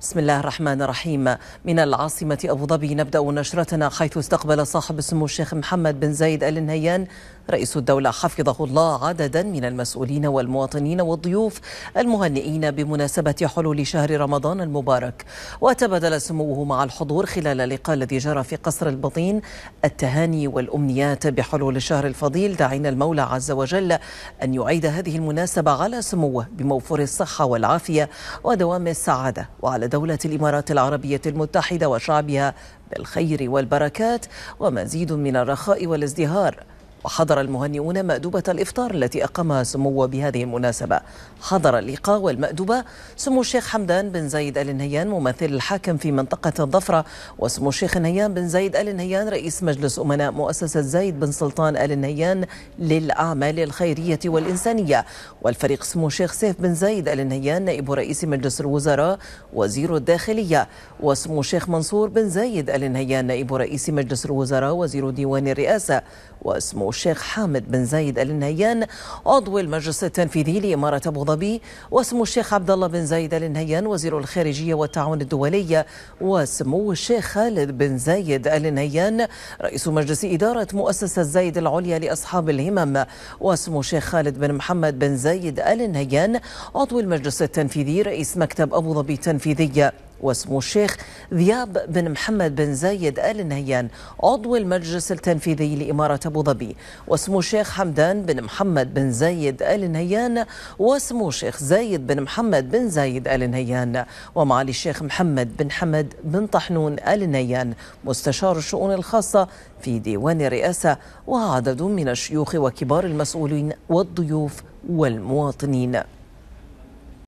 بسم الله الرحمن الرحيم من العاصمة أبو ظبي نبدأ نشرتنا حيث استقبل صاحب السمو الشيخ محمد بن زايد آل نهيان رئيس الدولة حفظه الله عددا من المسؤولين والمواطنين والضيوف المهنئين بمناسبة حلول شهر رمضان المبارك وتبادل سموه مع الحضور خلال اللقاء الذي جرى في قصر البطين التهاني والأمنيات بحلول الشهر الفضيل داعين المولى عز وجل أن يعيد هذه المناسبة على سموه بموفور الصحة والعافية ودوام السعادة وعلى دولة الإمارات العربية المتحدة وشعبها بالخير والبركات ومزيد من الرخاء والازدهار وحضر المهنئون مأدوبة الإفطار التي أقام سموه بهذه المناسبة حضر اللقاء والمأدوبة سمو الشيخ حمدان بن زايد آل نهيان ممثل الحاكم في منطقة الضفرة وسمو الشيخ نهيان بن زايد آل نهيان رئيس مجلس أمناء مؤسسة زايد بن سلطان آل نهيان للأعمال الخيرية والإنسانية والفريق سمو الشيخ سيف بن زايد آل نهيان نائب رئيس مجلس الوزراء وزير الداخلية وسمو الشيخ منصور بن زايد آل نهيان نائب رئيس مجلس الوزراء وزير ديوان الرئاسة وسمو الشيخ حامد بن زايد ال نهيان عضو المجلس التنفيذي لإمارة أبو ظبي واسم الشيخ عبد الله بن زايد ال نهيان وزير الخارجية والتعاون الدولي وسمو الشيخ خالد بن زايد ال نهيان رئيس مجلس إدارة مؤسسة زايد العليا لأصحاب الهمم واسم الشيخ خالد بن محمد بن زايد ال نهيان عضو المجلس التنفيذي رئيس مكتب أبو ظبي التنفيذية وسمو الشيخ ذياب بن محمد بن زايد آل نهيان عضو المجلس التنفيذي لإمارة أبو ظبي وسمو الشيخ حمدان بن محمد بن زايد آل نهيان وسمو الشيخ زايد بن محمد بن زايد آل نهيان ومعالي الشيخ محمد بن حمد بن طحنون آل نهيان مستشار الشؤون الخاصة في ديوان الرئاسة وعدد من الشيوخ وكبار المسؤولين والضيوف والمواطنين